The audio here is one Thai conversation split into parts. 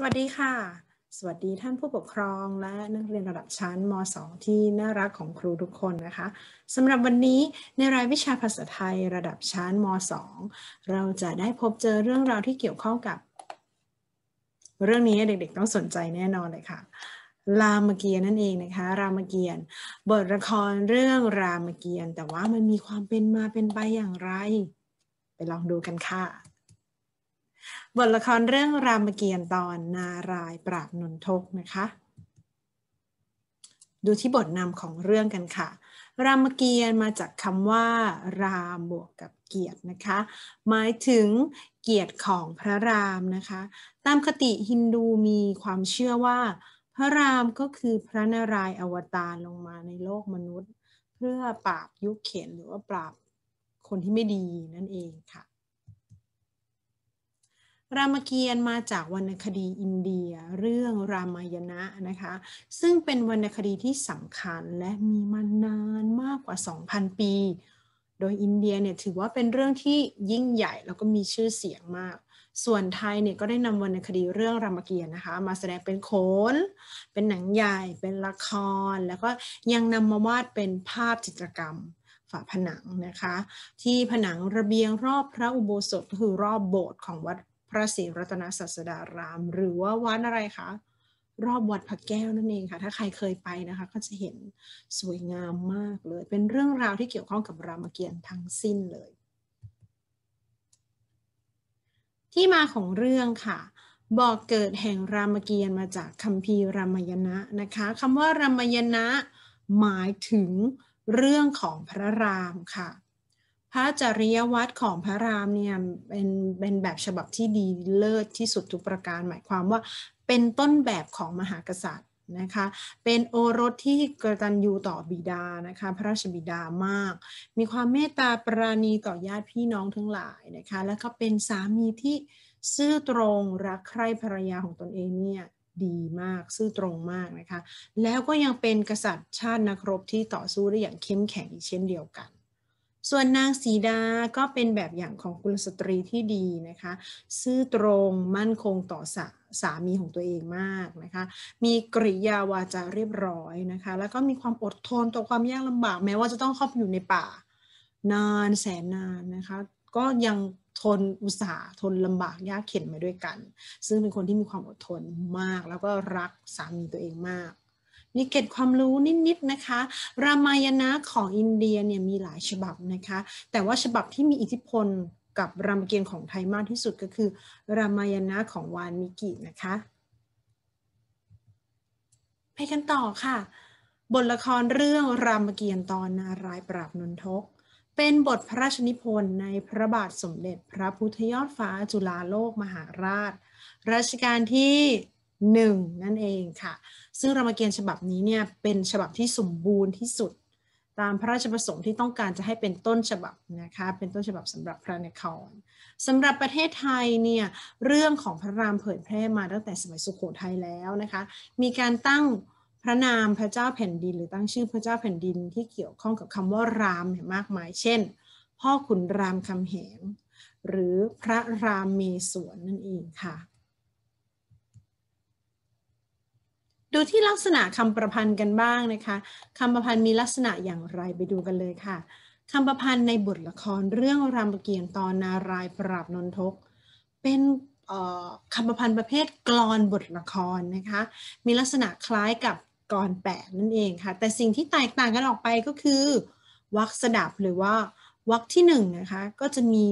สวัสดีค่ะ สวัสดีท่านผู้ปกครองและนักเรียนระดับชั้นม .2 ที่น่ารักของครูทุกคนนะคะ สำหรับวันนี้ในรายวิชาภาษาไทยระดับชั้นม .2 เราจะได้พบเจอเรื่องราวที่เกี่ยวข้องกับเรื่องนี้เด็กๆต้องสนใจแน่นอนเลยค่ะ รามเกียรติ์นั่นเองนะคะ รามเกียรติ์บทละครเรื่องรามเกียรติ์แต่ว่ามันมีความเป็นมาเป็นไปอย่างไร ไปลองดูกันค่ะบทละครเรื่องรามเกียรติ์ตอนนารายปราบนนทกนะคะ ดูที่บทนำของเรื่องกันค่ะ รามเกียรติ์มาจากคำว่ารามบวกกับเกียรตินะคะ หมายถึงเกียรติของพระรามนะคะ ตามคติฮินดูมีความเชื่อว่า พระรามก็คือพระนารายอวตารลงมาในโลกมนุษย์ เพื่อปราบยุคเข็นหรือว่าปราบคนที่ไม่ดีนั่นเองค่ะรามเกียรติ์มาจากวรรณคดีอินเดียเรื่องรามายณะนะคะซึ่งเป็นวรรณคดีที่สำคัญและมีมานานมากกว่า 2,000 ปี โดยอินเดียเนี่ยถือว่าเป็นเรื่องที่ยิ่งใหญ่แล้วก็มีชื่อเสียงมาก ส่วนไทยเนี่ยก็ได้นำวรรณคดีเรื่องรามเกียรตินะคะ มาแสดงเป็นโขนเป็นหนังใหญ่เป็นละครแล้วก็ยังนำมาวาดเป็นภาพจิตรกรรมฝาผนังนะคะที่ผนังระเบียงรอบพระอุโบสถคือรอบโบสถ์ของวัดพระศรีรัตนศาสดารามหรือว่าวัดอะไรคะรอบวัดพระแก้วนั่นเองค่ะ ถ้าใครเคยไปนะคะ ก็จะเห็นสวยงามมากเลยเป็นเรื่องราวที่เกี่ยวข้องกับรามเกียรติ์ทั้งสิ้นเลย ที่มาของเรื่องค่ะบอกเกิดแห่งรามเกียรติ์มาจากคัมภีรามยณะนะคะคำว่ารามยณะหมายถึงเรื่องของพระรามค่ะพระจริยวัดของพระรามเนี่ยเป็นเป็นแบบฉบับที่ดีเลิศที่สุดทุกประการหมายความว่าเป็นต้นแบบของมหากษัตริย์นะคะเป็นโอรสที่กระตันยูต่อบิดานะคะพระราชบิดามาก มีความเมตตาปราณีต่อญาติพี่น้องทั้งหลายนะคะแล้วก็เป็นสามีที่ซื่อตรง รักใคร่ภรรยาของตนเองเนี่ยดีมากซื่อตรงมากนะคะแล้วก็ยังเป็นกษัตริย์ชาตินักรบที่ต่อสู้ได้อย่างเข้มแข็งอีกเช่นเดียวกันส่วนนางสีดาก็เป็นแบบอย่างของกุลสตรีที่ดีนะคะ ซื่อตรงมั่นคงต่อสสามีของตัวเองมากนะคะมีกริยาวาจาเรียบร้อยนะคะแล้วก็มีความอดทนต่อความยากลำบากแม้ว่าจะต้องเข้าไปอยู่ในป่า นานแสนนานนะคะก็ยังทนอุตสาห์ทนลำบากยากเข็นมาด้วยกัน ซึ่งเป็นคนที่มีความอดทนมาก แล้วก็รักสามีตัวเองมากมีเกตความรู้นิดๆ นะคะ รามายณะของอินเดียเนี่ยมีหลายฉบับนะคะ แต่ว่าฉบับที่มีอิทธิพลกับรามเกียรติ์ของไทยมากที่สุดก็คือ รามายณะของวานมิกินะคะ ไปกันต่อค่ะ บทละครเรื่องรามเกียรติ์ตอนนารายปราบนนทก เป็นบทพระราชนิพนธ์ในพระบาทสมเด็จ พระพุทธยอดฟ้า จุฬาโลกมหาราช รัชกาลที่หนึ่งนั่นเองค่ะ ซึ่งรามเกียรติ์ฉบับนี้เนี่ยเป็นฉบับที่สมบูรณ์ที่สุด ตามพระราชประสงค์ที่ต้องการจะให้เป็นต้นฉบับนะคะ เป็นต้นฉบับสำหรับพระนครสำหรับประเทศไทยเนี่ยเรื่องของพระรามเผยแพร่มาตั้งแต่สมัยสุขโขทัยแล้วนะคะ มีการตั้งพระนามพระเจ้าแผ่นดิน หรือตั้งชื่อพระเจ้าแผ่นดินที่เกี่ยวข้องกับคำว่ารามเนี่ยมากมาย เช่น พ่อขุนรามคำแหงหรือพระรามเมศวรนั่นเองค่ะดูที่ลักษณะคำประพันธ์กันบ้างนะคะ คำประพันธ์มีลักษณะอย่างไรไปดูกันเลยค่ะ คำประพันธ์ในบทละครเรื่องรามเกียรติ์ตอนนารายปราบนนทก เป็นคำประพันธ์ประเภทกรอนบทละครนะคะ มีลักษณะคล้ายกับกรอนแปะนั่นเองค่ะ แต่สิ่งที่แตกต่างกันออกไปก็คือวรรคสดับหรือว่าวรรคที่หนึ่งนะคะ ก็จะมี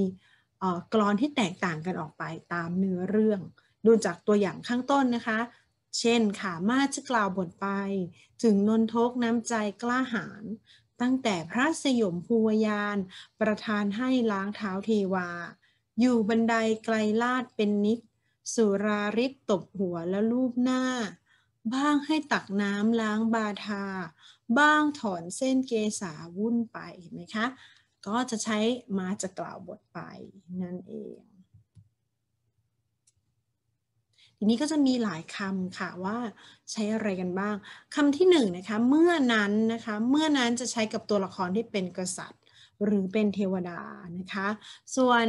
กรอนที่แตกต่างกันออกไปตามเนื้อเรื่อง ดูจากตัวอย่างข้างต้นนะคะเช่นค่ะมาจะกล่าวบทไป ถึงนนทกน้ำใจกล้าหาญตั้งแต่พระสยมภูวยาน ประทานให้ล้างเท้าเทวา อยู่บันไดไกลลาดเป็นนิดสุราริ์ตบหัวและรลูบหน้า บ้างให้ตักน้ำล้างบาทา บ้างถอนเส้นเกษาวุ่นไปเห็นไหมคะก็จะใช้มาจะกล่าวบทไปนั่นเองทีนี้ก็จะมีหลายคำค่ะว่าใช้อะไรกันบ้าง คำที่หนึ่งนะคะเมื่อนั้นนะคะเมื่อนั้นจะใช้กับตัวละครที่เป็นกษัตริย์ หรือเป็นเทวดานะคะ ส่วน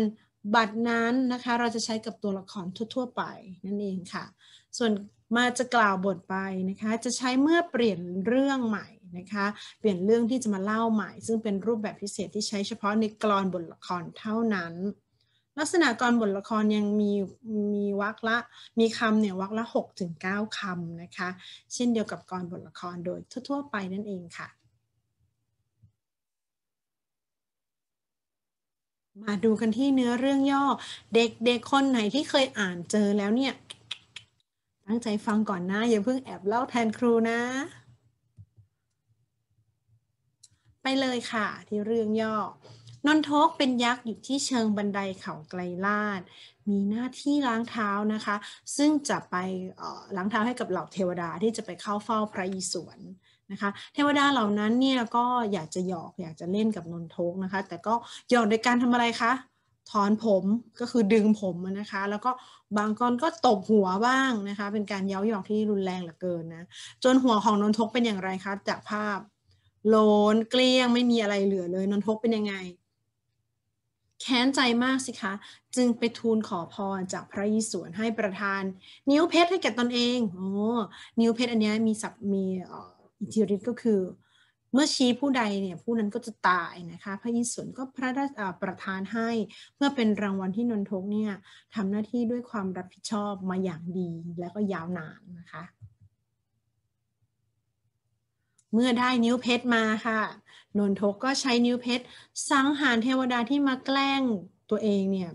บัตรนั้นนะคะ เราจะใช้กับตัวละครทั่วๆไปนั่นเองค่ะ ส่วนมาจะกล่าวบทไปนะคะ จะใช้เมื่อเปลี่ยนเรื่องใหม่นะคะ เปลี่ยนเรื่องที่จะมาเล่าใหม่ ซึ่งเป็นรูปแบบพิเศษที่ใช้เฉพาะในกรอนบทละครเท่านั้นลักษณะกรบทละครยังมีมีวรรคละมีคำเนี่ยวรรคละ6ถึง9คำนะคะ เช่นเดียวกับกรบทละครโดยทั่วๆไปนั่นเองค่ะ มาดูกันที่เนื้อเรื่องย่อ เด็กๆคนไหนที่เคยอ่านเจอแล้วเนี่ย ตั้งใจฟังก่อนนะอย่าเพิ่งแอบเล่าแทนครูนะ ไปเลยค่ะที่เรื่องย่อนนทกเป็นยักษ์อยู่ที่เชิงบันไดเขาไกลลาด มีหน้าที่ล้างเท้านะคะ ซึ่งจะไปล้างเท้าให้กับเหล่าเทวดาที่จะไปเข้าเฝ้าพระอิศวรนะคะ เทวดาเหล่านั้นเนี่ยก็อยากจะหยอกอยากจะเล่นกับนนทกนะคะ แต่ก็หยอกโดยการทำอะไรคะ ถอนผมก็คือดึงผมนะคะ แล้วก็บางคนก็ตบหัวบ้างนะคะ เป็นการเย้าหยอกที่รุนแรงเหลือเกินนะ จนหัวของนนทกเป็นอย่างไรคะ จากภาพโลนเกลี้ยงไม่มีอะไรเหลือเลยนนทกเป็นยังไงแค้นใจมากสิคะ จึงไปทูลขอพรจากพระยิสวนให้ประทานนิ้วเพชรให้แก่ตนเองโอ้นิ้วเพชรอันนี้มีศัพท์มีอิทธิฤทธิ์ก็คือ เมื่อชี้ผู้ใดเนี่ย ผู้นั้นก็จะตายนะคะ พระยิสวนก็พระประทานให้ เพื่อเป็นรางวัลที่นนทกเนี่ยทำหน้าที่ด้วยความรับผิดชอบมาอย่างดีและก็ยาวนานนะคะเมื่อได้นิ้วเพชรมาค่ะนนทกก็ใช้นิ้วเพชรสังหารเทวดาที่มาแกล้งตัวเองเนี่ย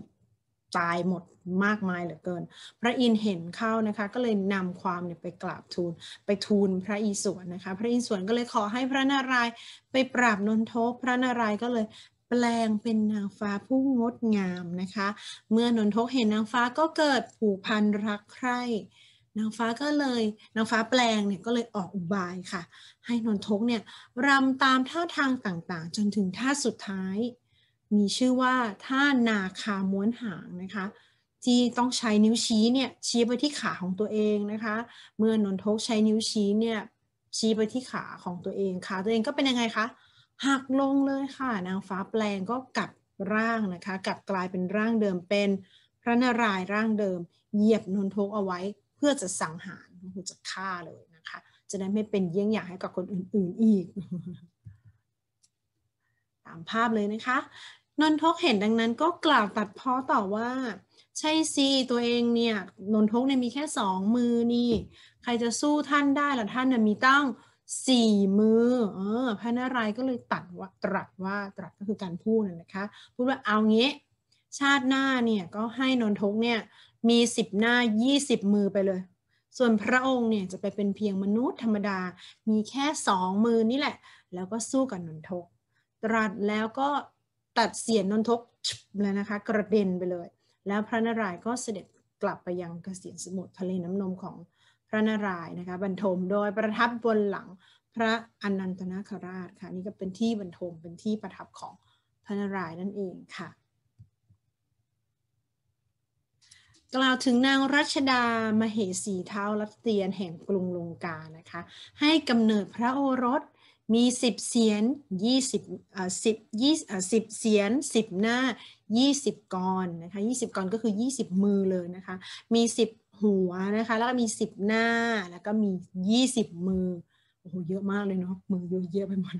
ตายหมดมากมายเหลือเกิน พระอินเห็นเข้านะคะก็เลยนำความเนี่ยไปกราบทูลไปทูลพระอิศวรนะคะพระอิศวรก็เลยขอให้พระนารายณ์ไปปราบนนทก พระนารายณ์ก็เลยแปลงเป็นนางฟ้าผู้งดงามนะคะ เมื่อนนทกเห็นนางฟ้าก็เกิดผูกพันรักใคร่นางฟ้าก็เลยนางฟ้าแปลงเนี่ยก็เลยออกอุบายค่ะ ให้นนทกเนี่ยรำตามท่าทางต่างๆ จนถึงท่าสุดท้าย มีชื่อว่า ท่านาคาม้วนหางนะคะที่ต้องใช้นิ้วชี้เนี่ยชี้ไปที่ขาของตัวเองนะคะ เมื่อนนทกใช้นิ้วชี้เนี่ยชี้ไปที่ขาของตัวเอง ขาตัวเองก็เป็นยังไงคะหักลงเลยค่ะ นางฟ้าแปลงก็กลับร่างนะคะ กลับกลายเป็นร่างเดิมเป็นพระนารายณ์ร่างเดิมเหยียบนนทกเอาไว้พื่อจะสังหารก็คือจะฆ่าเลยนะคะจะได้ไม่เป็นเยี่ยงอย่างให้กับคนอื่นๆอีก ตามภาพเลยนะคะนนทกเห็นดังนั้นก็กล่าวตัดพ้อต่อว่าใช่สิตัวเองเนี่ยนนทกเนี่ยมีแค่สองมือนี่ใครจะสู้ท่านได้ลระท่านน่ยมีตั้งสี่มือเออพระนารายก็เลยตัดว่าตรัสว่าตรัสก็คือการพูดนะคะ พูดว่าเอางี้ ชาติหน้าเนี่ยก็ให้นนทกเนี่ยมีสิบหน้ายี่สิบมือไปเลย ส่วนพระองค์เนี่ยจะไปเป็นเพียงมนุษย์ธรรมดา มีแค่สองมือนี่แหละ แล้วก็สู้กับนนทก ตรัสแล้วก็ตัดเสียนนทกเลยนะคะกระเด็นไปเลย แล้วพระนารายณ์ก็เสด็จกลับไปยังกษเสียณสมุทรทะเลน้ำนมของพระนารายณ์นะคะ บรรทมโดยประทับบนหลังพระอนันตนาคราชค่ะนี่ก็เป็นที่บรรทมเป็นที่ประทับของพระนารายณ์นั่นเองค่ะกล่าวถึงนางรัชดา มเหสีเท้ารัตเตียนแห่งกรุงลงกานะคะให้กำเนิดพระโอรสมีสิบเสียนยี่สิบอ่สิบยี่อ่สิบเสียนสิบหน้ายี่สิบกรนะคะยี่สิบกรก็คือยี่สิบมือเลยนะคะมีสิบหัวนะคะแล้วก็มีสิบหน้าแล้วก็มียี่สิบมือ โอ้โห เยอะมากเลยเนาะมือเยอะเยอะไปหมด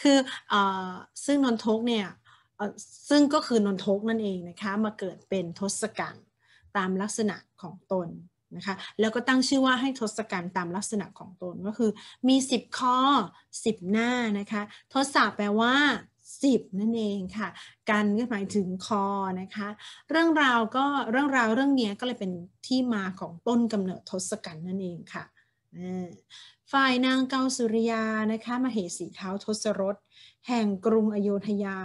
คืออ่าซึ่งนนทกเนี่ยซึ่งก็คือนนทกนั่นเองนะคะมาเกิดเป็นทศกัณฐ์ตามลักษณะของตนนะคะแล้วก็ตั้งชื่อว่าให้ทศกัณฐ์ตามลักษณะของตนก็คือมี 10 ข้อ 10 หน้านะคะทศแปลว่า 10 นั่นเองค่ะกันก็หมายถึงคอนะคะเรื่องราวก็เรื่องราวเรื่องนี้ก็เลยเป็นที่มาของต้นกำเนิดทศกัณฐ์นั่นเองค่ะฝ่ายนางเกาสุริยานะคะมเหสีเท้าทศรสแห่งกรุงอโยธยา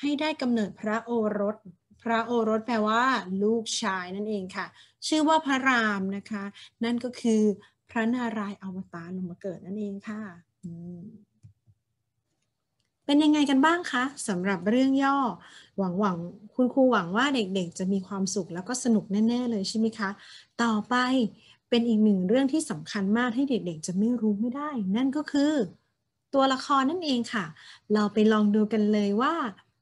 ให้ได้กำเนิดพระโอรสพระโอรสแปลว่าลูกชายนั่นเองค่ะ ชื่อว่าพระรามนะคะ นั่นก็คือพระนารายณ์อวตารลงมาเกิดนั่นเองค่ะเป็นยังไงกันบ้างคะสำหรับเรื่องย่อ หวังหวังคุณครูหวังว่าเด็กๆจะมีความสุขแล้วก็สนุกแน่ๆเลยใช่ไหมคะ ต่อไปเป็นอีกหนึ่งเรื่องที่สำคัญมากที่เด็กๆ จะไม่รู้ไม่ได้ นั่นก็คือตัวละครนั่นเองค่ะ เราไปลองดูกันเลยว่า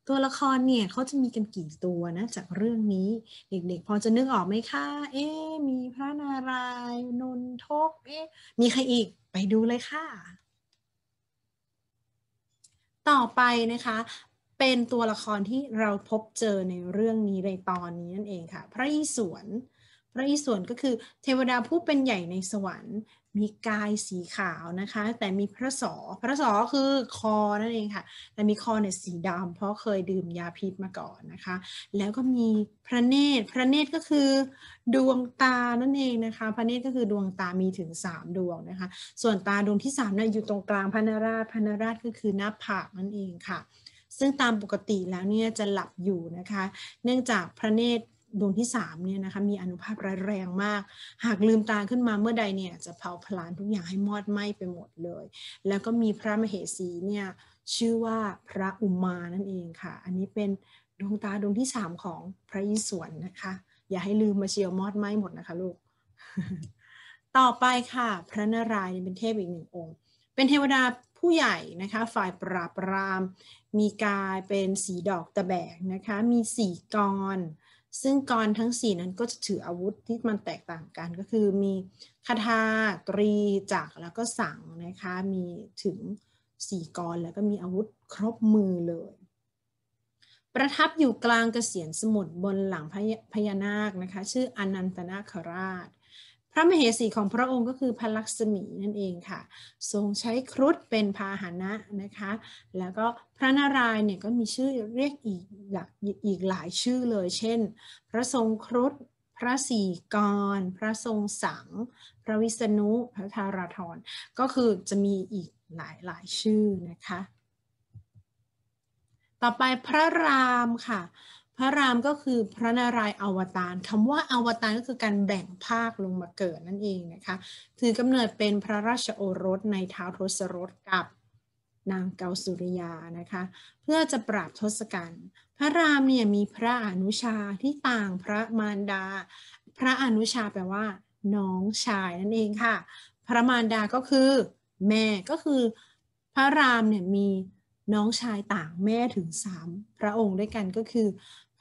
ตัวละครเนี่ยเขาจะมีกันกี่ตัวนะจากเรื่องนี้เด็กๆพอจะนึกออกไหมคะ เอ๊มีพระนารายณ์นนทกเอ๊มีใครอีกไปดูเลยค่ะ ต่อไปนะคะเป็นตัวละครที่เราพบเจอในเรื่องนี้ในตอนนี้นั่นเองค่ะ พระอิศวรพระอิศวรก็คือเทวดาผู้เป็นใหญ่ในสวรรค์มีกายสีขาวนะคะ แต่มีพระสอ พระสอคือคอนั่นเองค่ะแต่มีคอเนี่ยสีดำเพราะเคยดื่มยาพิษมาก่อนนะคะ แล้วก็มีพระเนตร พระเนตรก็คือ ดวงตานั่นเองนะคะ พระเนตรก็คือดวงตา มีถึง 3 ดวงนะคะส่วนตาดวงที่3เนี่ยอยู่ตรงกลางพระนราชพระนราชก็คือหน้าผากนั่นเองค่ะ ซึ่งตามปกติแล้วเนี่ยจะหลับอยู่นะคะ เนื่องจากพระเนตรดวงที่3เนี่ยนะคะมีอนุภาพร้ายแรงมาก หากลืมตาขึ้นมาเมื่อใดเนี่ยจะเผาผลาญทุกอย่างให้มอดไหม้ไปหมดเลย แล้วก็มีพระมเหสีเนี่ยชื่อว่าพระอุมานั่นเองค่ะ อันนี้เป็นดวงตาดวงที่3ของพระอิศวรนะคะ อย่าให้ลืมมาเชียวมอดไหม้หมดนะคะลูก ต่อไปค่ะพระนารายณ์เป็นเทพอีกหนึ่งองค์ เป็นเทวดาผู้ใหญ่นะคะฝ่ายปราบปรามมีกายเป็นสีดอกตะแบกนะคะมีสีกรซึ่งกรทั้ง4นั้นก็จะถืออาวุธที่มันแตกต่างกันก็คือมีคาถากรี จักรแล้วก็สังนะคะมีถึง4กรแล้วก็มีอาวุธครบมือเลย ประทับอยู่กลางกเกษียณสมุทรบนหลังพญพญานาคนะคะ ชื่ออนันตนาคราชพระมเหสีของพระองค์ก็คือพระลักษมีนั่นเองค่ะ ทรงใช้ครุฑเป็นพาหนะนะคะ แล้วก็พระนารายณ์เนี่ยก็มีชื่อเรียกอีกหลักอีกหลายชื่อเลย เช่น พระทรงครุฑพระสีกรพระทรงสัง พระวิษณุพระธาราธร ก็คือจะมีอีกหลายหลายชื่อนะคะ ต่อไปพระรามค่ะระรามก็คือพระนารายณ์อวตารคำว่าอวตารก็คือการแบ่งภาคลงมาเกิดนั่นเองนะคะถือกำเนิดเป็นพระราชโอรสในท้าวทศรถกับนางเกาสุริยานะคะ เพื่อจะปราบทศกัณฐ์ พระรามเนี่ยมีพระอนุชาที่ต่างพระมารดา พระอนุชาแปลว่า น้องชายนั่นเองค่ะ พระมารดาก็คือแม่ ก็คือพระรามเนี่ยมีน้องชายต่างแม่ถึงสามพระองค์ด้วยกันก็คือ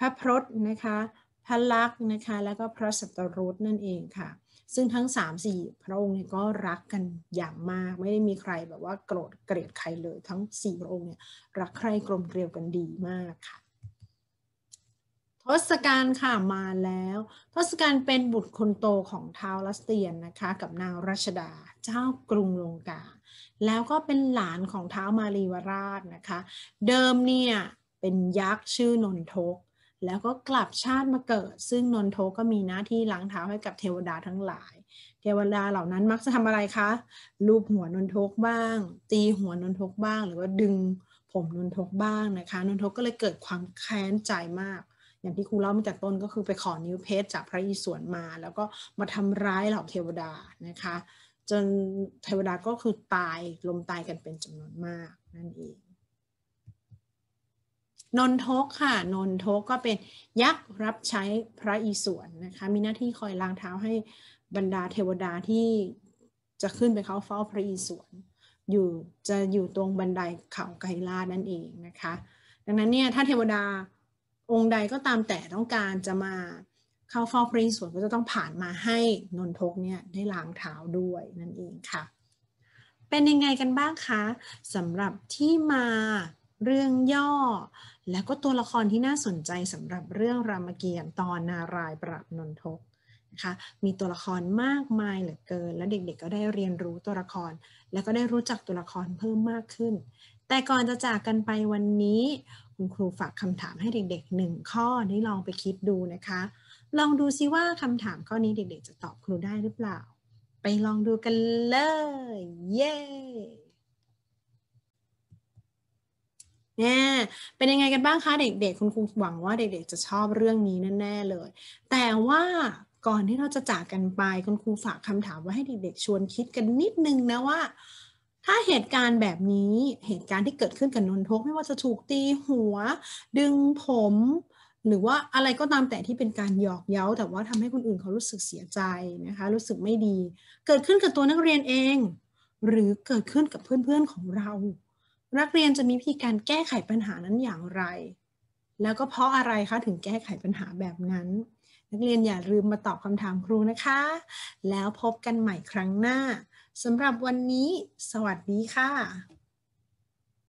พระพรตนะคะ พระลักษณ์นะคะ แล้วก็พระสัตรุษนั่นเองค่ะ ซึ่งทั้ง3 4พระองค์เนี่ยก็รักกันอย่างมาก ไม่ได้มีใครแบบว่าโกรธเกลียดใครเลย ทั้ง4พระองค์เนี่ยรักใครกลมเกลียวกันดีมากค่ะ ทศกัณฐ์ค่ะมาแล้ว ทศกัณฐ์เป็นบุตรคนโตของท้าวรัสเตียนนะคะกับนางรัชดา เจ้ากรุงลงกา แล้วก็เป็นหลานของท้าวมารีวราชนะคะ เดิมเนี่ยเป็นยักษ์ชื่อนนทกแล้วก็กลับชาติมาเกิด ซึ่งนนโทก็มีหน้าที่ล้างเท้าให้กับเทวดาทั้งหลาย เทวดาเหล่านั้นมักจะทำอะไรคะลูบหัวนนทกบ้าง ตีหัวนนทกบ้าง หรือว่าดึงผมนนทกบ้างนะคะนนทกก็เลยเกิดความแค้นใจมาก อย่างที่ครูเล่ามาจากต้นก็คือไปขอนิ้วเพชรจากพระอิศวรมา แล้วก็มาทำร้ายเหล่าเทวดานะคะ จนเทวดาก็คือตายลมตายกันเป็นจำนวนมากนั่นเองนนทกค่ะนนทกก็เป็นยักษ์รับใช้พระอิศวรนะคะมีหน้าที่คอยล้างเท้าให้บรรดาเทวดาที่จะขึ้นไปเข้าเฝ้าพระอิศวรอยู่จะอยู่ตรงบันไดเขาไกลาดนั่นเองนะคะ ดังนั้นเนี่ยถ้าเทวดาองค์ใดก็ตามแต่ต้องการจะมาเข้าเฝ้าพระอิศวรก็จะต้องผ่านมาให้นนทกเนี่ยได้ล้างเท้าด้วยนั่นเองค่ะ เป็นยังไงกันบ้างคะสำหรับที่มาเรื่องย่อ และก็ตัวละครที่น่าสนใจสำหรับเรื่องรามเกียรติ์ตอนนารายปราบนนทกนะคะ มีตัวละครมากมายเหลือเกิน และเด็กๆก็ได้เรียนรู้ตัวละคร และก็ได้รู้จักตัวละครเพิ่มมากขึ้น แต่ก่อนจะจากกันไปวันนี้คุณครูฝากคำถามให้เด็กๆหนึ่งข้อได้ลองไปคิดดูนะคะ ลองดูซิว่าคำถามข้อนี้เด็ก ๆ จะตอบครูได้หรือเปล่า ไปลองดูกันเลย เย้ yeah! เนี่เป็นยังไงกันบ้างคะเด็กๆ คุณครูหวังว่าเด็กๆจะชอบเรื่องนี้แน่ๆเลย แต่ว่าก่อนที่เราจะจากกันไปคุณครูฝากคำถามไว้ให้เด็กๆชวนคิดกันนิดนึงนะว่า ถ้าเหตุการณ์แบบนี้ เหตุการณ์ที่เกิดขึ้นกับนนทกไม่ว่าจะถูกตีหัว ดึงผม หรือว่าอะไรก็ตามแต่ที่เป็นการหยอกเย้า แต่ว่าทำให้คนอื่นเขารู้สึกเสียใจนะคะรู้สึกไม่ดี เกิดขึ้นกับตัวนักเรียนเอง หรือเกิดขึ้นกับเพื่อนๆของเรานักเรียนจะมีวิธีการแก้ไขปัญหานั้นอย่างไร แล้วก็เพราะอะไรคะถึงแก้ไขปัญหาแบบนั้น นักเรียนอย่าลืมมาตอบคำถามครูนะคะ แล้วพบกันใหม่ครั้งหน้า สำหรับวันนี้ สวัสดีค่ะ